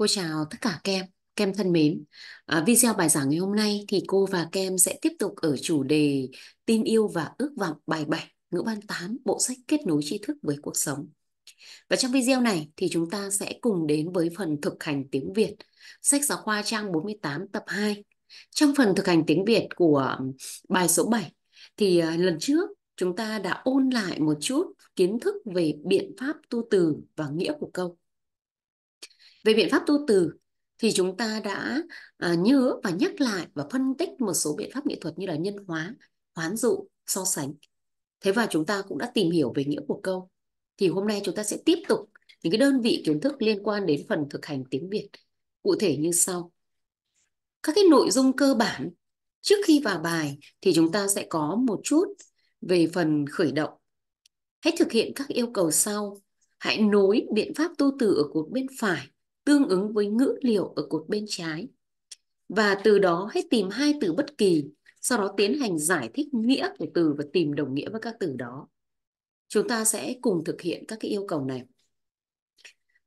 Cô chào tất cả các em, các em thân mến. À, video bài giảng ngày hôm nay thì cô và các em sẽ tiếp tục ở chủ đề tin yêu và ước vọng bài 7 ngữ văn 8 bộ sách kết nối tri thức với cuộc sống. Và trong video này thì chúng ta sẽ cùng đến với phần thực hành tiếng Việt, sách giáo khoa trang 48 tập 2. Trong phần thực hành tiếng Việt của bài số 7 thì à, lần trước chúng ta đã ôn lại một chút kiến thức về biện pháp tu từ và nghĩa của câu. Về biện pháp tu từ thì chúng ta đã à, nhớ và nhắc lại và phân tích một số biện pháp nghệ thuật như là nhân hóa, hoán dụ, so sánh. Thế và chúng ta cũng đã tìm hiểu về nghĩa của câu. Thì hôm nay chúng ta sẽ tiếp tục những cái đơn vị kiến thức liên quan đến phần thực hành tiếng Việt, cụ thể như sau. Các cái nội dung cơ bản trước khi vào bài thì chúng ta sẽ có một chút về phần khởi động. Hãy thực hiện các yêu cầu sau. Hãy nối biện pháp tu từ ở cột bên phải tương ứng với ngữ liệu ở cột bên trái. Và từ đó hãy tìm hai từ bất kỳ, sau đó tiến hành giải thích nghĩa của từ và tìm đồng nghĩa với các từ đó. Chúng ta sẽ cùng thực hiện các cái yêu cầu này.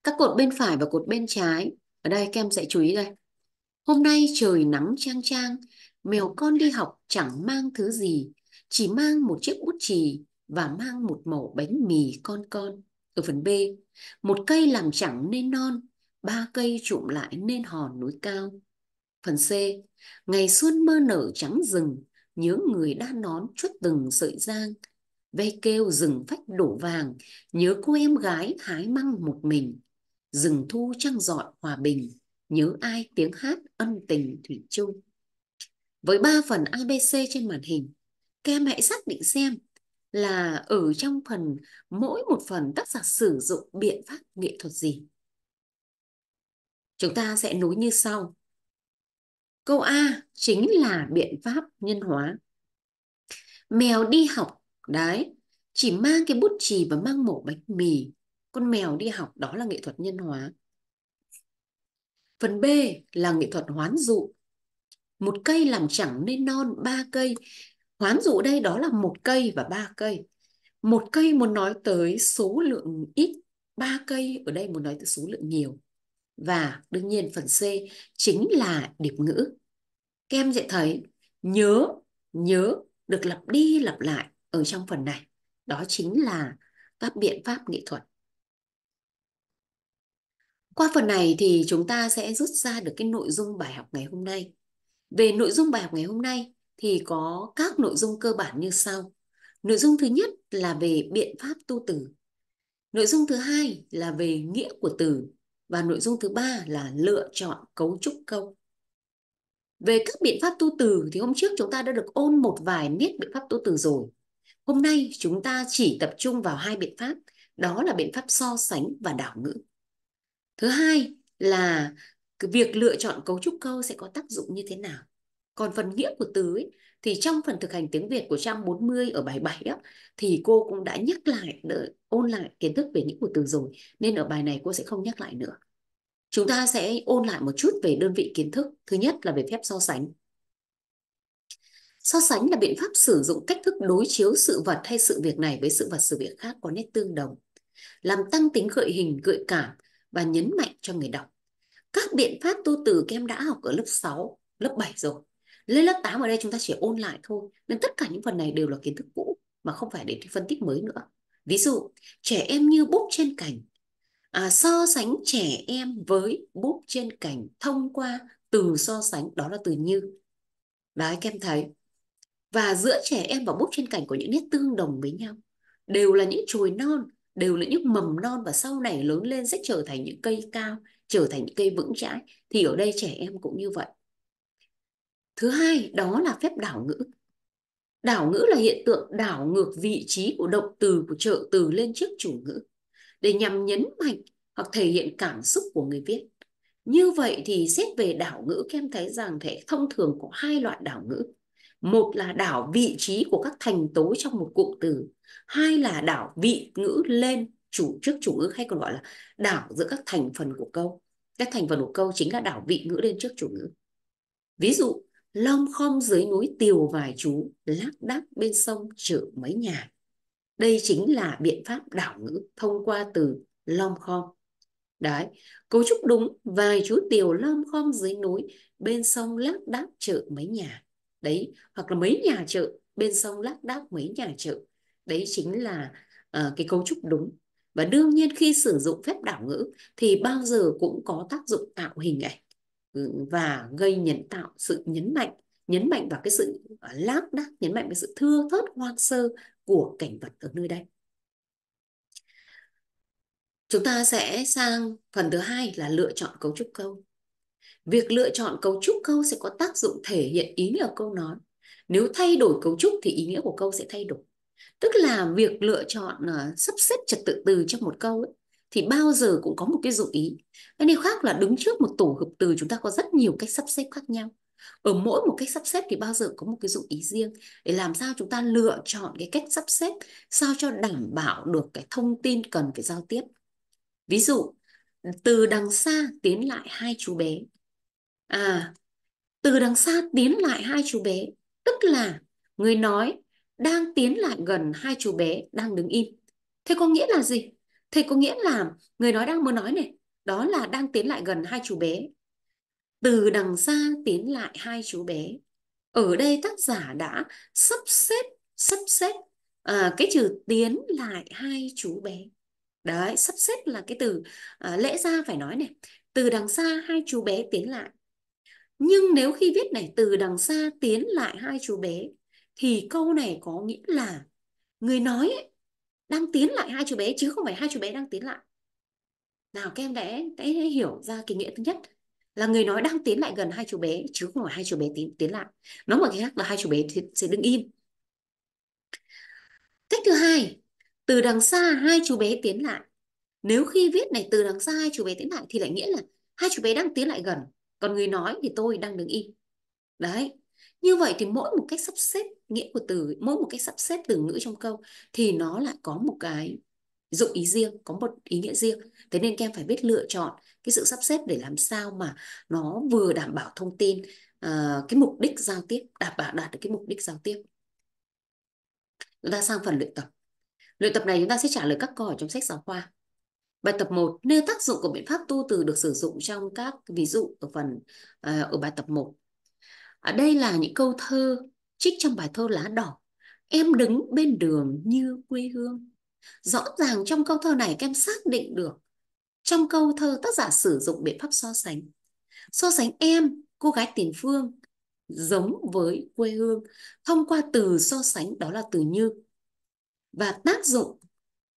Các cột bên phải và cột bên trái, ở đây các em sẽ chú ý đây. Hôm nay trời nắng trang trang, mèo con đi học chẳng mang thứ gì, chỉ mang một chiếc út chì và mang một mẩu bánh mì con con. Ở phần B, một cây làm chẳng nên non, ba cây trụm lại nên hòn núi cao. Phần C. Ngày xuân mơ nở trắng rừng, nhớ người đa nón chuất từng sợi giang. Ve kêu rừng phách đổ vàng, nhớ cô em gái hái măng một mình. Rừng thu trăng dọi hòa bình, nhớ ai tiếng hát ân tình thủy chung. Với ba phần ABC trên màn hình, các em hãy xác định xem là ở trong phần mỗi một phần tác giả sử dụng biện pháp nghệ thuật gì Chúng ta sẽ nối như sau. Câu A chính là biện pháp nhân hóa. Mèo đi học, đấy, chỉ mang cái bút chì và mang mổ bánh mì. Con mèo đi học đó là nghệ thuật nhân hóa. Phần B là nghệ thuật hoán dụ. Một cây làm chẳng nên non ba cây. Hoán dụ đây đó là một cây và ba cây. Một cây muốn nói tới số lượng ít, ba cây ở đây muốn nói tới số lượng nhiều và đương nhiên phần C chính là điệp ngữ. Các em sẽ thấy nhớ, nhớ được lặp đi lặp lại ở trong phần này. Đó chính là các biện pháp nghệ thuật. Qua phần này thì chúng ta sẽ rút ra được cái nội dung bài học ngày hôm nay. Về nội dung bài học ngày hôm nay thì có các nội dung cơ bản như sau. Nội dung thứ nhất là về biện pháp tu từ. Nội dung thứ hai là về nghĩa của từ và nội dung thứ ba là lựa chọn cấu trúc câu về các biện pháp tu từ thì hôm trước chúng ta đã được ôn một vài miết biện pháp tu từ rồi hôm nay chúng ta chỉ tập trung vào hai biện pháp đó là biện pháp so sánh và đảo ngữ thứ hai là việc lựa chọn cấu trúc câu sẽ có tác dụng như thế nào còn phần nghĩa của từ ấy, thì trong phần thực hành tiếng Việt của trang 40 ở bài 7 á, thì cô cũng đã nhắc lại, ôn lại kiến thức về những cụ từ rồi. Nên ở bài này cô sẽ không nhắc lại nữa. Chúng ta sẽ ôn lại một chút về đơn vị kiến thức. Thứ nhất là về phép so sánh. So sánh là biện pháp sử dụng cách thức đối chiếu sự vật hay sự việc này với sự vật sự việc khác có nét tương đồng, làm tăng tính gợi hình, gợi cảm và nhấn mạnh cho người đọc. Các biện pháp tu từ kem đã học ở lớp 6, lớp 7 rồi lên lớp 8 ở đây chúng ta chỉ ôn lại thôi nên tất cả những phần này đều là kiến thức cũ mà không phải để phân tích mới nữa ví dụ trẻ em như búp trên cành à, so sánh trẻ em với búp trên cành thông qua từ so sánh đó là từ như đấy các em thấy và giữa trẻ em và búp trên cành có những nét tương đồng với nhau đều là những chồi non đều là những mầm non và sau này lớn lên sẽ trở thành những cây cao trở thành những cây vững chãi thì ở đây trẻ em cũng như vậy thứ hai đó là phép đảo ngữ đảo ngữ là hiện tượng đảo ngược vị trí của động từ của trợ từ lên trước chủ ngữ để nhằm nhấn mạnh hoặc thể hiện cảm xúc của người viết như vậy thì xét về đảo ngữ kem thấy rằng thế thông thường có hai loại đảo ngữ một là đảo vị trí của các thành tố trong một cụm từ hai là đảo vị ngữ lên chủ trước chủ ngữ hay còn gọi là đảo giữa các thành phần của câu các thành phần của câu chính là đảo vị ngữ lên trước chủ ngữ ví dụ lom khom dưới núi tiều vài chú lác đác bên sông chợ mấy nhà đây chính là biện pháp đảo ngữ thông qua từ lom khom đấy cấu trúc đúng vài chú tiều lom khom dưới núi bên sông lác đác chợ mấy nhà đấy hoặc là mấy nhà chợ bên sông lác đác mấy nhà chợ đấy chính là uh, cái cấu trúc đúng và đương nhiên khi sử dụng phép đảo ngữ thì bao giờ cũng có tác dụng tạo hình ảnh Ừ, và gây nhấn tạo sự nhấn mạnh nhấn mạnh vào cái sự à, lác đác nhấn mạnh vào sự thưa thớt hoang sơ của cảnh vật ở nơi đây chúng ta sẽ sang phần thứ hai là lựa chọn cấu trúc câu việc lựa chọn cấu trúc câu sẽ có tác dụng thể hiện ý nghĩa câu nói nếu thay đổi cấu trúc thì ý nghĩa của câu sẽ thay đổi tức là việc lựa chọn uh, sắp xếp trật tự từ trong một câu ấy, thì bao giờ cũng có một cái dụng ý cái điều khác là đứng trước một tổ hợp từ chúng ta có rất nhiều cách sắp xếp khác nhau ở mỗi một cách sắp xếp thì bao giờ có một cái dụng ý riêng để làm sao chúng ta lựa chọn cái cách sắp xếp sao cho đảm bảo được cái thông tin cần phải giao tiếp ví dụ từ đằng xa tiến lại hai chú bé à từ đằng xa tiến lại hai chú bé tức là người nói đang tiến lại gần hai chú bé đang đứng im thế có nghĩa là gì thì có nghĩa là người nói đang muốn nói này, đó là đang tiến lại gần hai chú bé. Từ đằng xa tiến lại hai chú bé. Ở đây tác giả đã sắp xếp, sắp xếp à, cái trừ tiến lại hai chú bé. Đấy, sắp xếp là cái từ à, lẽ ra phải nói này. Từ đằng xa hai chú bé tiến lại. Nhưng nếu khi viết này từ đằng xa tiến lại hai chú bé thì câu này có nghĩa là người nói ấy, đang tiến lại hai chú bé chứ không phải hai chú bé đang tiến lại nào các em đã, đã hiểu ra cái nghĩa thứ nhất là người nói đang tiến lại gần hai chú bé chứ không phải hai chú bé tiến tiến lại nó một cái khác là hai chú bé thì, sẽ đứng im cách thứ hai từ đằng xa hai chú bé tiến lại nếu khi viết này từ đằng xa hai chú bé tiến lại thì lại nghĩa là hai chú bé đang tiến lại gần còn người nói thì tôi đang đứng im đấy như vậy thì mỗi một cách sắp xếp nghĩa của từ mỗi một cách sắp xếp từ ngữ trong câu thì nó lại có một cái dụng ý riêng có một ý nghĩa riêng thế nên các em phải biết lựa chọn cái sự sắp xếp để làm sao mà nó vừa đảm bảo thông tin uh, cái mục đích giao tiếp đảm bảo đạt được cái mục đích giao tiếp chúng ta sang phần luyện tập luyện tập này chúng ta sẽ trả lời các câu hỏi trong sách giáo khoa bài tập 1 nêu tác dụng của biện pháp tu từ được sử dụng trong các ví dụ ở phần uh, ở bài tập 1 ở đây là những câu thơ trích trong bài thơ lá đỏ em đứng bên đường như quê hương rõ ràng trong câu thơ này các em xác định được trong câu thơ tác giả sử dụng biện pháp so sánh so sánh em cô gái tiền phương giống với quê hương thông qua từ so sánh đó là từ như và tác dụng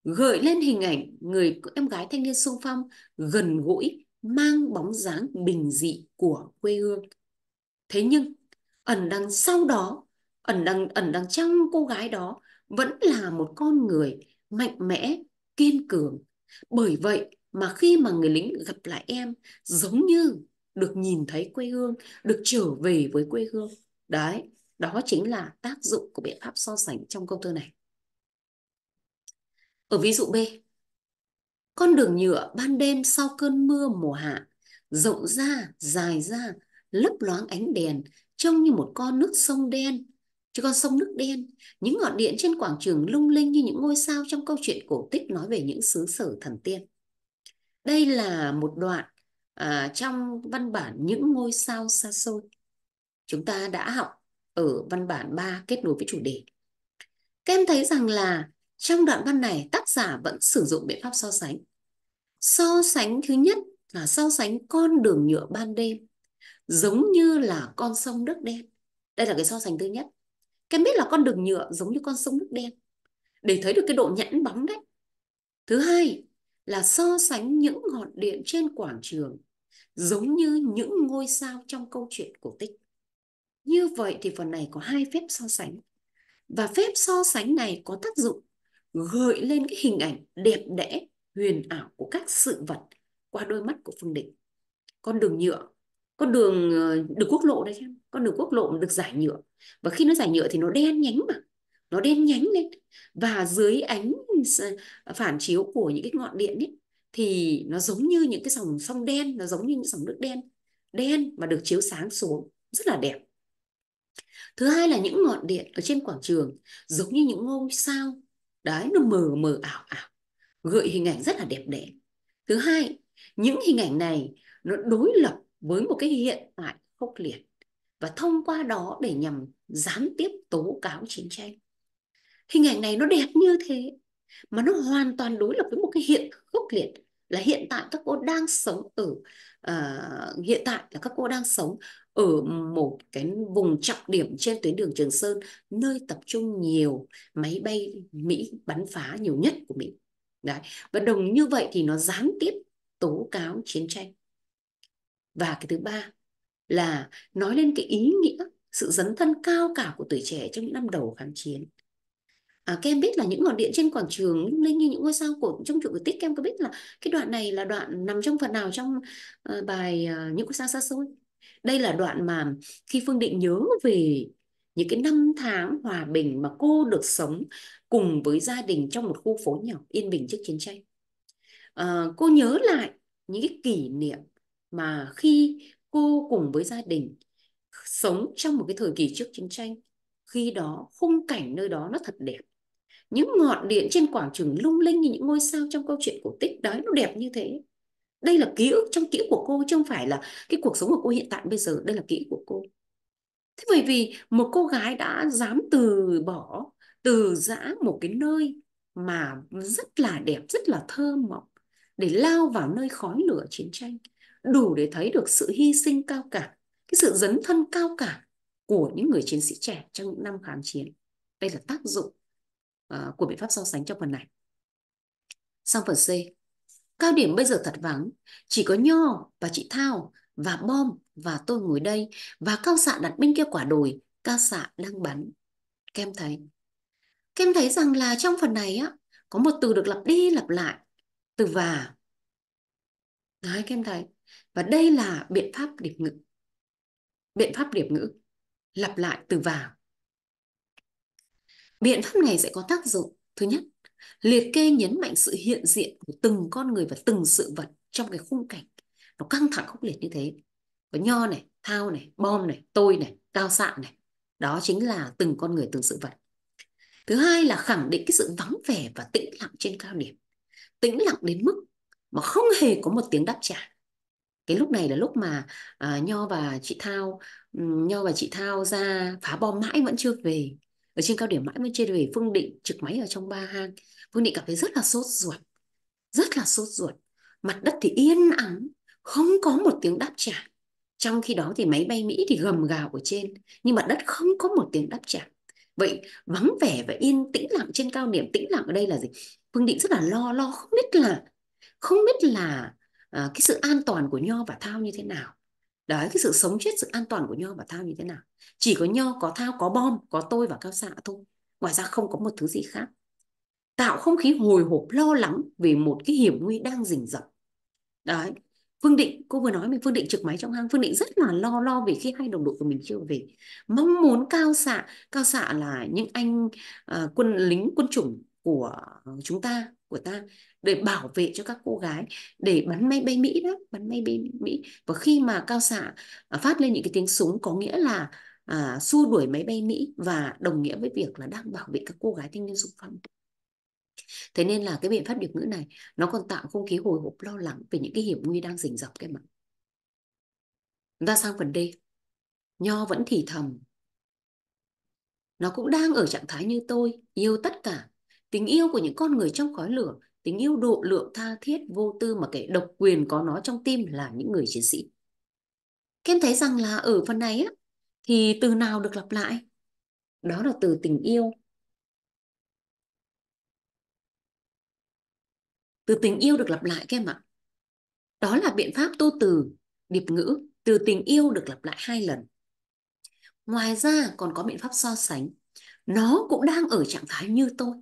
gợi lên hình ảnh người em gái thanh niên sung phong gần gũi mang bóng dáng bình dị của quê hương thế nhưng ẩn đằng sau đó ẩn đằng ẩn đằng trong cô gái đó vẫn là một con người mạnh mẽ kiên cường bởi vậy mà khi mà người lính gặp lại em giống như được nhìn thấy quê hương được trở về với quê hương đấy đó chính là tác dụng của biện pháp so sánh trong câu thơ này ở ví dụ b con đường nhựa ban đêm sau cơn mưa mùa hạ rộng ra dài ra lấp loáng ánh đèn trông như một con nước sông đen chứ con sông nước đen những ngọn điện trên quảng trường lung linh như những ngôi sao trong câu chuyện cổ tích nói về những xứ sở thần tiên đây là một đoạn à, trong văn bản những ngôi sao xa xôi chúng ta đã học ở văn bản 3 kết nối với chủ đề các em thấy rằng là trong đoạn văn này tác giả vẫn sử dụng biện pháp so sánh so sánh thứ nhất là so sánh con đường nhựa ban đêm giống như là con sông nước đen đây là cái so sánh thứ nhất cái biết là con đường nhựa giống như con sông nước đen để thấy được cái độ nhẵn bóng đấy thứ hai là so sánh những ngọn điện trên quảng trường giống như những ngôi sao trong câu chuyện cổ tích như vậy thì phần này có hai phép so sánh và phép so sánh này có tác dụng gợi lên cái hình ảnh đẹp đẽ huyền ảo của các sự vật qua đôi mắt của phương định con đường nhựa con đường ờ, được quốc lộ đấy chứ con đường quốc lộ được giải nhựa và khi nó giải nhựa thì nó đen nhánh mà nó đen nhánh lên và dưới ánh ờ, phản chiếu của những cái ngọn điện ấy thì nó giống như những cái dòng sông đen nó giống như những dòng nước đen đen mà được chiếu sáng xuống rất là đẹp thứ hai là những ngọn điện ở trên quảng trường giống như những ngôi sao đấy nó mờ mờ ảo ảo gợi hình ảnh rất là đẹp đẽ thứ hai những hình ảnh này nó đối lập với một cái hiện tại khốc liệt và thông qua đó để nhằm gián tiếp tố cáo chiến tranh. Hình ảnh này nó đẹp như thế mà nó hoàn toàn đối lập với một cái hiện khốc liệt là hiện tại các cô đang sống ở uh, hiện tại là các cô đang sống ở một cái vùng trọng điểm trên tuyến đường Trường Sơn nơi tập trung nhiều máy bay Mỹ bắn phá nhiều nhất của Mỹ. Đấy. Và đồng như vậy thì nó gián tiếp tố cáo chiến tranh và cái thứ ba là nói lên cái ý nghĩa sự dấn thân cao cả của tuổi trẻ trong những năm đầu kháng chiến à, các em biết là những ngọn điện trên quảng trường lung linh như những ngôi sao cổ trong trụ cổ tích các em có biết là cái đoạn này là đoạn nằm trong phần nào trong uh, bài uh, những ngôi sao xa xôi đây là đoạn mà khi phương định nhớ về những cái năm tháng hòa bình mà cô được sống cùng với gia đình trong một khu phố nhỏ yên bình trước chiến tranh à, cô nhớ lại những cái kỷ niệm mà khi cô cùng với gia đình sống trong một cái thời kỳ trước chiến tranh khi đó khung cảnh nơi đó nó thật đẹp những ngọn điện trên quảng trường lung linh như những ngôi sao trong câu chuyện cổ tích đó nó đẹp như thế đây là ký ức trong ký ức của cô chứ không phải là cái cuộc sống của cô hiện tại bây giờ đây là ký ức của cô thế bởi vì một cô gái đã dám từ bỏ từ giã một cái nơi mà rất là đẹp rất là thơ mộng để lao vào nơi khói lửa chiến tranh đủ để thấy được sự hy sinh cao cả, cái sự dấn thân cao cả của những người chiến sĩ trẻ trong những năm kháng chiến. Đây là tác dụng uh, của biện pháp so sánh trong phần này. Sang phần C, cao điểm bây giờ thật vắng, chỉ có Nho và chị Thao và Bom và tôi ngồi đây và cao xạ đặt bên kia quả đồi, cao xạ đang bắn. Kem thấy. Kem thấy rằng là trong phần này á, có một từ được lặp đi lặp lại, từ và. Đấy, kem thấy và đây là biện pháp điệp ngữ biện pháp điệp ngữ lặp lại từ vào biện pháp này sẽ có tác dụng thứ nhất liệt kê nhấn mạnh sự hiện diện của từng con người và từng sự vật trong cái khung cảnh nó căng thẳng khốc liệt như thế có nho này thao này bom này tôi này cao sạn này đó chính là từng con người từng sự vật thứ hai là khẳng định cái sự vắng vẻ và tĩnh lặng trên cao điểm tĩnh lặng đến mức mà không hề có một tiếng đáp trả cái lúc này là lúc mà à, nho và chị thao nho và chị thao ra phá bom mãi vẫn chưa về ở trên cao điểm mãi vẫn chưa về phương định trực máy ở trong ba hang phương định cảm thấy rất là sốt ruột rất là sốt ruột mặt đất thì yên ắng không có một tiếng đáp trả trong khi đó thì máy bay mỹ thì gầm gào ở trên nhưng mặt đất không có một tiếng đáp trả vậy vắng vẻ và yên tĩnh lặng trên cao điểm tĩnh lặng ở đây là gì phương định rất là lo lo không biết là không biết là Ờ, cái sự an toàn của nho và thao như thế nào đấy cái sự sống chết sự an toàn của nho và thao như thế nào chỉ có nho có thao có bom có tôi và cao xạ thôi ngoài ra không có một thứ gì khác tạo không khí hồi hộp lo lắng về một cái hiểm nguy đang rình rập đấy Phương Định, cô vừa nói mình Phương Định trực máy trong hang, Phương Định rất là lo lo về khi hai đồng đội của mình chưa về. Mong muốn cao xạ, cao xạ là những anh uh, quân lính quân chủng của ờ, chúng ta của ta để bảo vệ cho các cô gái để bắn máy bay Mỹ đó bắn máy bay Mỹ và khi mà cao xạ ờ, phát lên những cái tiếng súng có nghĩa là à, xua đuổi máy bay Mỹ và đồng nghĩa với việc là đang bảo vệ các cô gái thanh niên xung phong thế nên là cái biện pháp điệp ngữ này nó còn tạo không khí hồi hộp lo lắng về những cái hiểm nguy đang rình rập cái mặt chúng ta sang phần D nho vẫn thì thầm nó cũng đang ở trạng thái như tôi yêu tất cả tình yêu của những con người trong khói lửa tình yêu độ lượng tha thiết vô tư mà kẻ độc quyền có nó trong tim là những người chiến sĩ các thấy rằng là ở phần này á, thì từ nào được lặp lại đó là từ tình yêu từ tình yêu được lặp lại các em ạ đó là biện pháp tô từ điệp ngữ từ tình yêu được lặp lại hai lần ngoài ra còn có biện pháp so sánh nó cũng đang ở trạng thái như tôi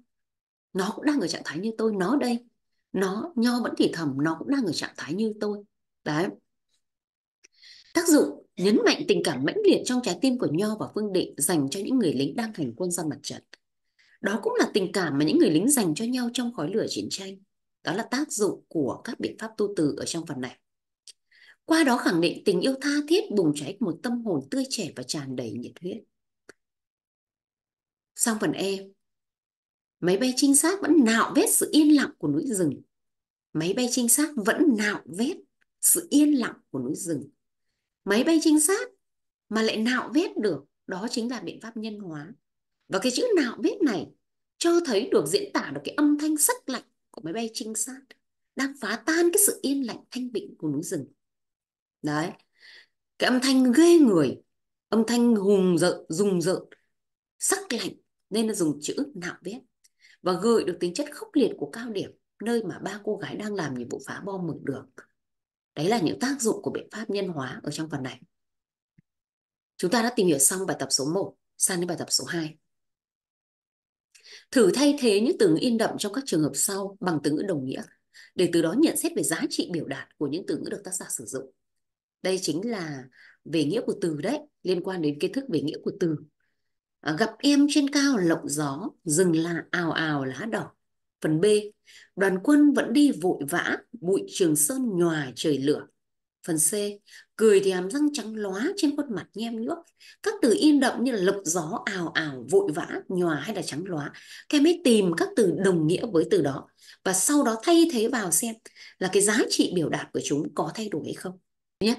nó cũng đang ở trạng thái như tôi nó đây nó nho vẫn thì thầm nó cũng đang ở trạng thái như tôi đấy tác dụng nhấn mạnh tình cảm mãnh liệt trong trái tim của nho và phương định dành cho những người lính đang hành quân ra mặt trận đó cũng là tình cảm mà những người lính dành cho nhau trong khói lửa chiến tranh đó là tác dụng của các biện pháp tu từ ở trong phần này qua đó khẳng định tình yêu tha thiết bùng cháy một tâm hồn tươi trẻ và tràn đầy nhiệt huyết sang phần e máy bay trinh sát vẫn nạo vét sự yên lặng của núi rừng máy bay trinh sát vẫn nạo vét sự yên lặng của núi rừng máy bay trinh sát mà lại nạo vét được đó chính là biện pháp nhân hóa và cái chữ nạo vét này cho thấy được diễn tả được cái âm thanh sắc lạnh của máy bay trinh sát đang phá tan cái sự yên lặng thanh bình của núi rừng đấy cái âm thanh ghê người âm thanh hùng rợn rùng rợn sắc lạnh nên là dùng chữ nạo vét và gợi được tính chất khốc liệt của cao điểm nơi mà ba cô gái đang làm nhiệm vụ phá bom mở đường. Đấy là những tác dụng của biện pháp nhân hóa ở trong phần này. Chúng ta đã tìm hiểu xong bài tập số 1, sang đến bài tập số 2. Thử thay thế những từ ngữ in đậm trong các trường hợp sau bằng từ ngữ đồng nghĩa để từ đó nhận xét về giá trị biểu đạt của những từ ngữ được tác giả sử dụng. Đây chính là về nghĩa của từ đấy, liên quan đến kiến thức về nghĩa của từ À, gặp em trên cao lộng gió rừng là ào ào lá đỏ phần b đoàn quân vẫn đi vội vã bụi trường sơn nhòa trời lửa phần c cười thì hàm răng trắng lóa trên khuôn mặt nhem nhuốc các từ in đậm như là lộng gió ào ào vội vã nhòa hay là trắng lóa kem em hãy tìm các từ đồng nghĩa với từ đó và sau đó thay thế vào xem là cái giá trị biểu đạt của chúng có thay đổi hay không nhé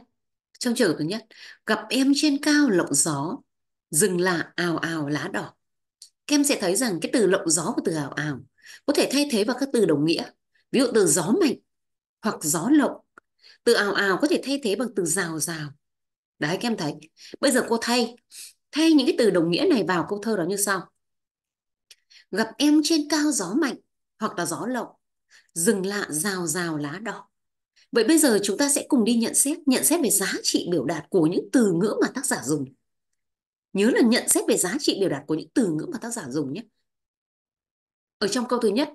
trong trường hợp thứ nhất gặp em trên cao lộng gió rừng lạ ào ào lá đỏ các em sẽ thấy rằng cái từ lộng gió và từ ào ào có thể thay thế vào các từ đồng nghĩa ví dụ từ gió mạnh hoặc gió lộng từ ào ào có thể thay thế bằng từ rào rào đấy các em thấy bây giờ cô thay thay những cái từ đồng nghĩa này vào câu thơ đó như sau gặp em trên cao gió mạnh hoặc là gió lộng rừng lạ rào rào lá đỏ vậy bây giờ chúng ta sẽ cùng đi nhận xét nhận xét về giá trị biểu đạt của những từ ngữ mà tác giả dùng nhớ là nhận xét về giá trị biểu đạt của những từ ngữ mà tác giả dùng nhé ở trong câu thứ nhất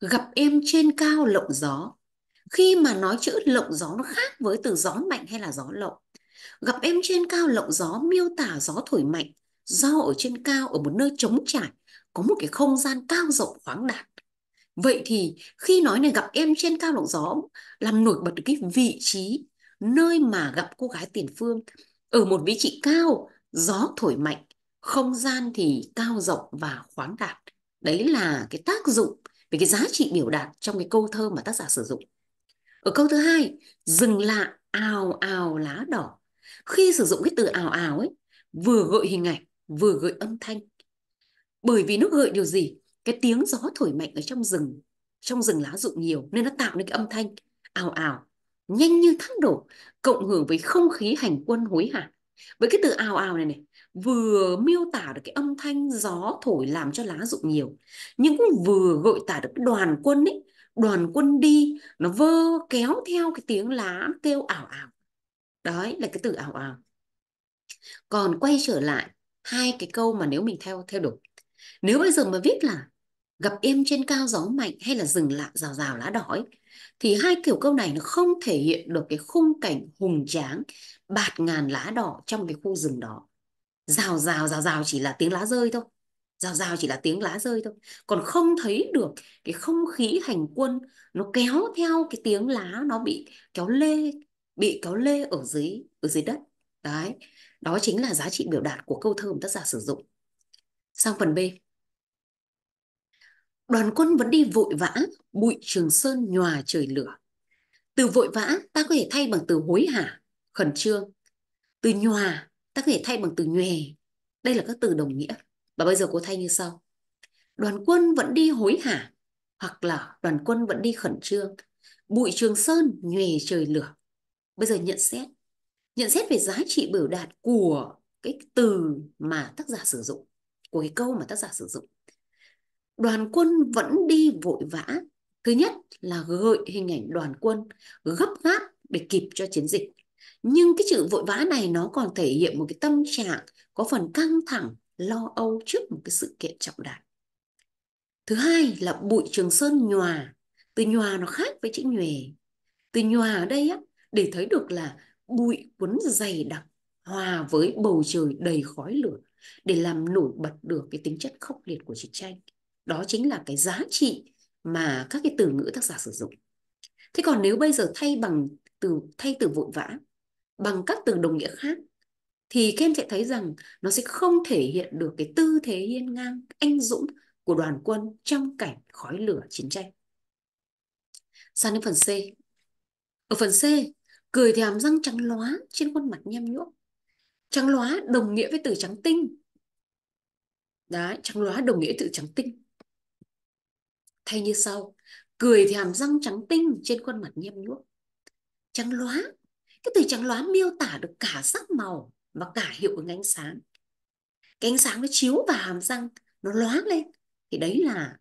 gặp em trên cao lộng gió khi mà nói chữ lộng gió nó khác với từ gió mạnh hay là gió lộng gặp em trên cao lộng gió miêu tả gió thổi mạnh do ở trên cao ở một nơi trống trải có một cái không gian cao rộng khoáng đạt vậy thì khi nói này gặp em trên cao lộng gió làm nổi bật cái vị trí nơi mà gặp cô gái tiền phương ở một vị trí cao gió thổi mạnh không gian thì cao rộng và khoáng đạt đấy là cái tác dụng về cái giá trị biểu đạt trong cái câu thơ mà tác giả sử dụng ở câu thứ hai rừng lạ ào ào lá đỏ khi sử dụng cái từ ào ào ấy vừa gợi hình ảnh vừa gợi âm thanh bởi vì nó gợi điều gì cái tiếng gió thổi mạnh ở trong rừng trong rừng lá rụng nhiều nên nó tạo nên cái âm thanh ào ào nhanh như thác đổ cộng hưởng với không khí hành quân hối hả với cái từ ào ào này này vừa miêu tả được cái âm thanh gió thổi làm cho lá rụng nhiều nhưng cũng vừa gợi tả được cái đoàn quân ấy đoàn quân đi nó vơ kéo theo cái tiếng lá kêu ảo ảo đấy là cái từ ảo ảo còn quay trở lại hai cái câu mà nếu mình theo theo đuổi nếu bây giờ mà viết là gặp em trên cao gió mạnh hay là rừng lạ rào rào lá đỏ thì hai kiểu câu này nó không thể hiện được cái khung cảnh hùng tráng bạt ngàn lá đỏ trong cái khu rừng đó rào rào rào rào chỉ là tiếng lá rơi thôi rào rào chỉ là tiếng lá rơi thôi còn không thấy được cái không khí hành quân nó kéo theo cái tiếng lá nó bị kéo lê bị kéo lê ở dưới ở dưới đất đấy đó chính là giá trị biểu đạt của câu thơ mà tác giả sử dụng sang phần b đoàn quân vẫn đi vội vã, bụi trường sơn nhòa trời lửa. Từ vội vã ta có thể thay bằng từ hối hả, khẩn trương. Từ nhòa ta có thể thay bằng từ nhòe. Đây là các từ đồng nghĩa. Và bây giờ cô thay như sau. Đoàn quân vẫn đi hối hả, hoặc là đoàn quân vẫn đi khẩn trương. Bụi trường sơn nhòe trời lửa. Bây giờ nhận xét. Nhận xét về giá trị biểu đạt của cái từ mà tác giả sử dụng, của cái câu mà tác giả sử dụng đoàn quân vẫn đi vội vã thứ nhất là gợi hình ảnh đoàn quân gấp gáp để kịp cho chiến dịch nhưng cái chữ vội vã này nó còn thể hiện một cái tâm trạng có phần căng thẳng lo âu trước một cái sự kiện trọng đại thứ hai là bụi trường sơn nhòa từ nhòa nó khác với chữ nhuề từ nhòa ở đây á để thấy được là bụi cuốn dày đặc hòa với bầu trời đầy khói lửa để làm nổi bật được cái tính chất khốc liệt của chiến tranh đó chính là cái giá trị mà các cái từ ngữ tác giả sử dụng thế còn nếu bây giờ thay bằng từ thay từ vội vã bằng các từ đồng nghĩa khác thì kem sẽ thấy rằng nó sẽ không thể hiện được cái tư thế hiên ngang anh dũng của đoàn quân trong cảnh khói lửa chiến tranh sang đến phần C ở phần C cười thì hàm răng trắng lóa trên khuôn mặt nhem nhuốc trắng lóa đồng nghĩa với từ trắng tinh Đấy, trắng lóa đồng nghĩa từ trắng tinh thay như sau cười thì hàm răng trắng tinh trên khuôn mặt nhem nhuốc trắng lóa cái từ trắng lóa miêu tả được cả sắc màu và cả hiệu ứng ánh sáng cái ánh sáng nó chiếu vào hàm răng nó lóa lên thì đấy là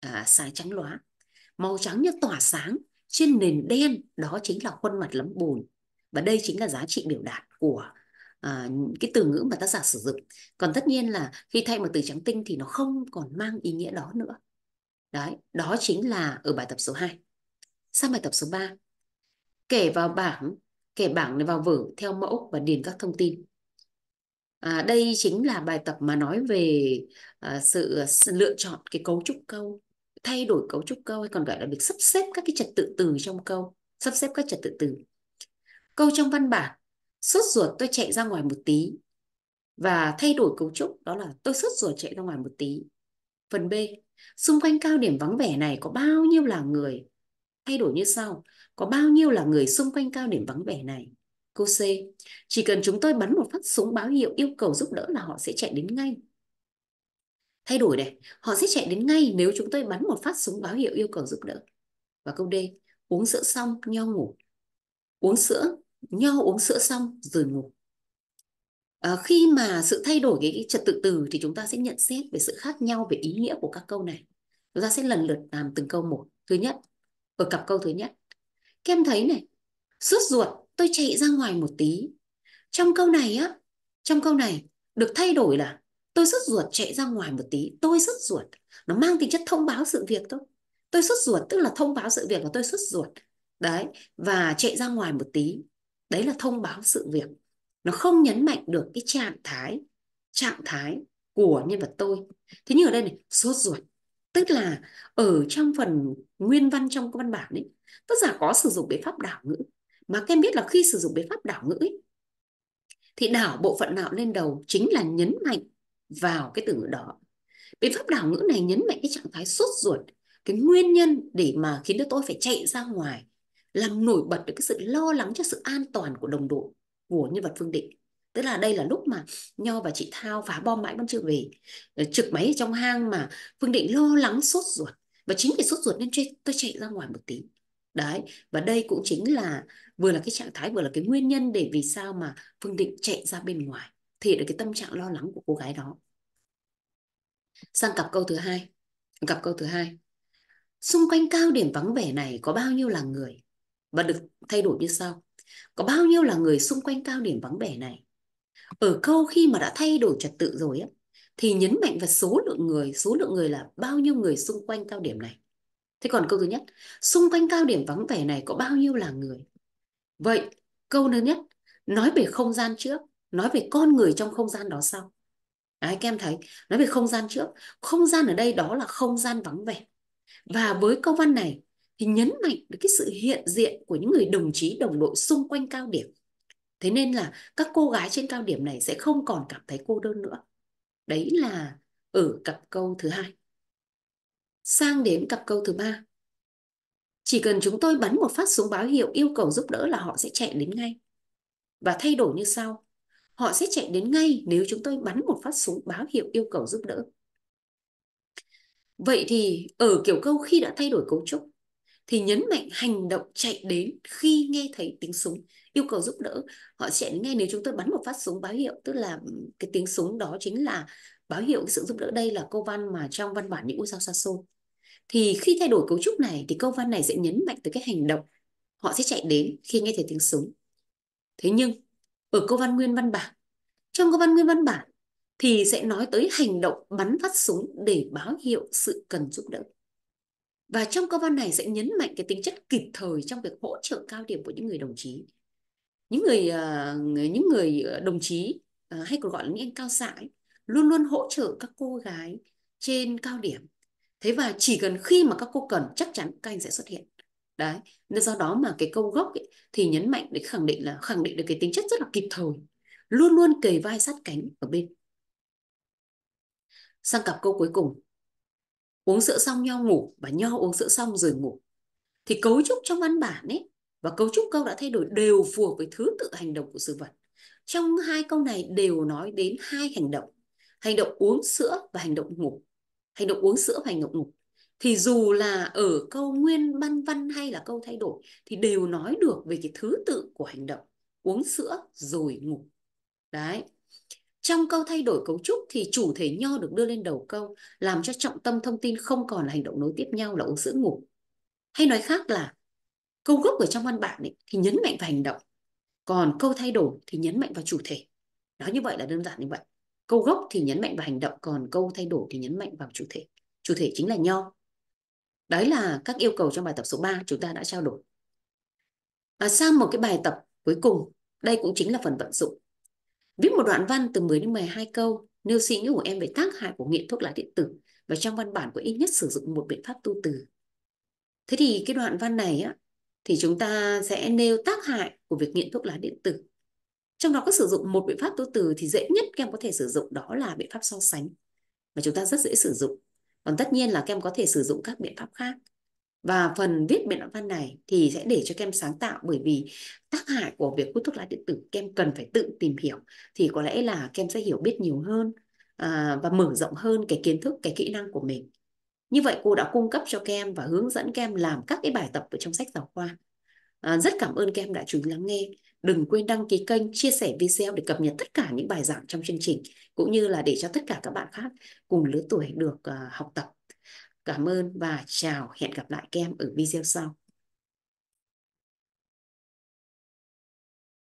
à, sáng trắng lóa màu trắng như tỏa sáng trên nền đen đó chính là khuôn mặt lấm bùn và đây chính là giá trị biểu đạt của à, cái từ ngữ mà tác giả sử dụng còn tất nhiên là khi thay một từ trắng tinh thì nó không còn mang ý nghĩa đó nữa Đấy, đó chính là ở bài tập số 2. Sang bài tập số 3. Kể vào bảng, kể bảng này vào vở theo mẫu và điền các thông tin. À, đây chính là bài tập mà nói về à, sự, à, sự lựa chọn cái cấu trúc câu, thay đổi cấu trúc câu hay còn gọi là việc sắp xếp các cái trật tự từ trong câu, sắp xếp các trật tự từ. Câu trong văn bản, sốt ruột tôi chạy ra ngoài một tí và thay đổi cấu trúc đó là tôi sốt ruột chạy ra ngoài một tí. Phần B, Xung quanh cao điểm vắng vẻ này có bao nhiêu là người? Thay đổi như sau, có bao nhiêu là người xung quanh cao điểm vắng vẻ này? Cô C, chỉ cần chúng tôi bắn một phát súng báo hiệu yêu cầu giúp đỡ là họ sẽ chạy đến ngay. Thay đổi này, họ sẽ chạy đến ngay nếu chúng tôi bắn một phát súng báo hiệu yêu cầu giúp đỡ. Và câu D, uống sữa xong, nhau ngủ. Uống sữa, nhau uống sữa xong, rồi ngủ. Ờ, khi mà sự thay đổi cái, cái trật tự từ thì chúng ta sẽ nhận xét về sự khác nhau về ý nghĩa của các câu này chúng ta sẽ lần lượt làm từng câu một thứ nhất ở cặp câu thứ nhất kem thấy này suốt ruột tôi chạy ra ngoài một tí trong câu này á trong câu này được thay đổi là tôi sốt ruột chạy ra ngoài một tí tôi sốt ruột nó mang tính chất thông báo sự việc thôi tôi sốt ruột tức là thông báo sự việc là tôi sốt ruột đấy và chạy ra ngoài một tí đấy là thông báo sự việc nó không nhấn mạnh được cái trạng thái trạng thái của nhân vật tôi thế nhưng ở đây này sốt ruột tức là ở trong phần nguyên văn trong văn bản ấy tác giả có sử dụng biện pháp đảo ngữ mà các em biết là khi sử dụng biện pháp đảo ngữ ấy, thì đảo bộ phận nào lên đầu chính là nhấn mạnh vào cái từ ngữ đó biện pháp đảo ngữ này nhấn mạnh cái trạng thái sốt ruột cái nguyên nhân để mà khiến cho tôi phải chạy ra ngoài làm nổi bật được cái sự lo lắng cho sự an toàn của đồng đội của nhân vật Phương Định tức là đây là lúc mà Nho và chị Thao phá bom mãi vẫn chưa về trực máy trong hang mà Phương Định lo lắng sốt ruột và chính vì sốt ruột nên tôi chạy ra ngoài một tí đấy và đây cũng chính là vừa là cái trạng thái vừa là cái nguyên nhân để vì sao mà Phương Định chạy ra bên ngoài thể được cái tâm trạng lo lắng của cô gái đó sang cặp câu thứ hai cặp câu thứ hai xung quanh cao điểm vắng vẻ này có bao nhiêu là người và được thay đổi như sau có bao nhiêu là người xung quanh cao điểm vắng vẻ này ở câu khi mà đã thay đổi trật tự rồi á thì nhấn mạnh vào số lượng người số lượng người là bao nhiêu người xung quanh cao điểm này thế còn câu thứ nhất xung quanh cao điểm vắng vẻ này có bao nhiêu là người vậy câu thứ nhất nói về không gian trước nói về con người trong không gian đó sau Đấy, các em thấy nói về không gian trước không gian ở đây đó là không gian vắng vẻ và với câu văn này thì nhấn mạnh được cái sự hiện diện của những người đồng chí đồng đội xung quanh cao điểm thế nên là các cô gái trên cao điểm này sẽ không còn cảm thấy cô đơn nữa đấy là ở cặp câu thứ hai sang đến cặp câu thứ ba chỉ cần chúng tôi bắn một phát súng báo hiệu yêu cầu giúp đỡ là họ sẽ chạy đến ngay và thay đổi như sau họ sẽ chạy đến ngay nếu chúng tôi bắn một phát súng báo hiệu yêu cầu giúp đỡ vậy thì ở kiểu câu khi đã thay đổi cấu trúc thì nhấn mạnh hành động chạy đến khi nghe thấy tiếng súng yêu cầu giúp đỡ họ chạy đến ngay nếu chúng tôi bắn một phát súng báo hiệu tức là cái tiếng súng đó chính là báo hiệu cái sự giúp đỡ đây là câu văn mà trong văn bản những u sao xa xôi thì khi thay đổi cấu trúc này thì câu văn này sẽ nhấn mạnh tới cái hành động họ sẽ chạy đến khi nghe thấy tiếng súng thế nhưng ở câu văn nguyên văn bản trong câu văn nguyên văn bản thì sẽ nói tới hành động bắn phát súng để báo hiệu sự cần giúp đỡ và trong câu văn này sẽ nhấn mạnh cái tính chất kịp thời trong việc hỗ trợ cao điểm của những người đồng chí những người ờ, những người ờ, đồng chí ờ, hay còn gọi là những anh cao xã luôn luôn hỗ trợ các cô gái trên cao điểm thế và chỉ cần khi mà các cô cần chắc chắn các anh sẽ xuất hiện đấy nên do đó mà cái câu gốc ấy, thì nhấn mạnh để khẳng định là khẳng định được cái tính chất rất là kịp thời luôn luôn kề vai sát cánh ở bên sang cặp câu cuối cùng uống sữa xong nho ngủ và nho uống sữa xong rồi ngủ thì cấu trúc trong văn bản ấy và cấu trúc câu đã thay đổi đều phù hợp với thứ tự hành động của sự vật trong hai câu này đều nói đến hai hành động hành động uống sữa và hành động ngủ hành động uống sữa và hành động ngủ thì dù là ở câu nguyên văn văn hay là câu thay đổi thì đều nói được về cái thứ tự của hành động uống sữa rồi ngủ đấy trong câu thay đổi cấu trúc thì chủ thể nho được đưa lên đầu câu làm cho trọng tâm thông tin không còn là hành động nối tiếp nhau là uống sữa ngủ hay nói khác là câu gốc ở trong văn bản ấy, thì nhấn mạnh vào hành động còn câu thay đổi thì nhấn mạnh vào chủ thể nói như vậy là đơn giản như vậy câu gốc thì nhấn mạnh vào hành động còn câu thay đổi thì nhấn mạnh vào chủ thể chủ thể chính là nho đấy là các yêu cầu trong bài tập số 3 chúng ta đã trao đổi à, sang một cái bài tập cuối cùng đây cũng chính là phần vận dụng Viết một đoạn văn từ 10 đến 12 câu nêu suy nghĩ của em về tác hại của nghiện thuốc lá điện tử và trong văn bản của ít nhất sử dụng một biện pháp tu từ. Thế thì cái đoạn văn này á, thì chúng ta sẽ nêu tác hại của việc nghiện thuốc lá điện tử. Trong đó có sử dụng một biện pháp tu từ thì dễ nhất các em có thể sử dụng đó là biện pháp so sánh mà chúng ta rất dễ sử dụng. Còn tất nhiên là các em có thể sử dụng các biện pháp khác và phần viết biện luận văn này thì sẽ để cho kem sáng tạo bởi vì tác hại của việc hút thuốc lá điện tử kem cần phải tự tìm hiểu thì có lẽ là kem sẽ hiểu biết nhiều hơn à, và mở rộng hơn cái kiến thức cái kỹ năng của mình như vậy cô đã cung cấp cho kem và hướng dẫn kem làm các cái bài tập ở trong sách giáo khoa à, rất cảm ơn kem đã chú ý lắng nghe đừng quên đăng ký kênh chia sẻ video để cập nhật tất cả những bài giảng trong chương trình cũng như là để cho tất cả các bạn khác cùng lứa tuổi được à, học tập Cảm ơn và chào hẹn gặp lại các em ở video sau.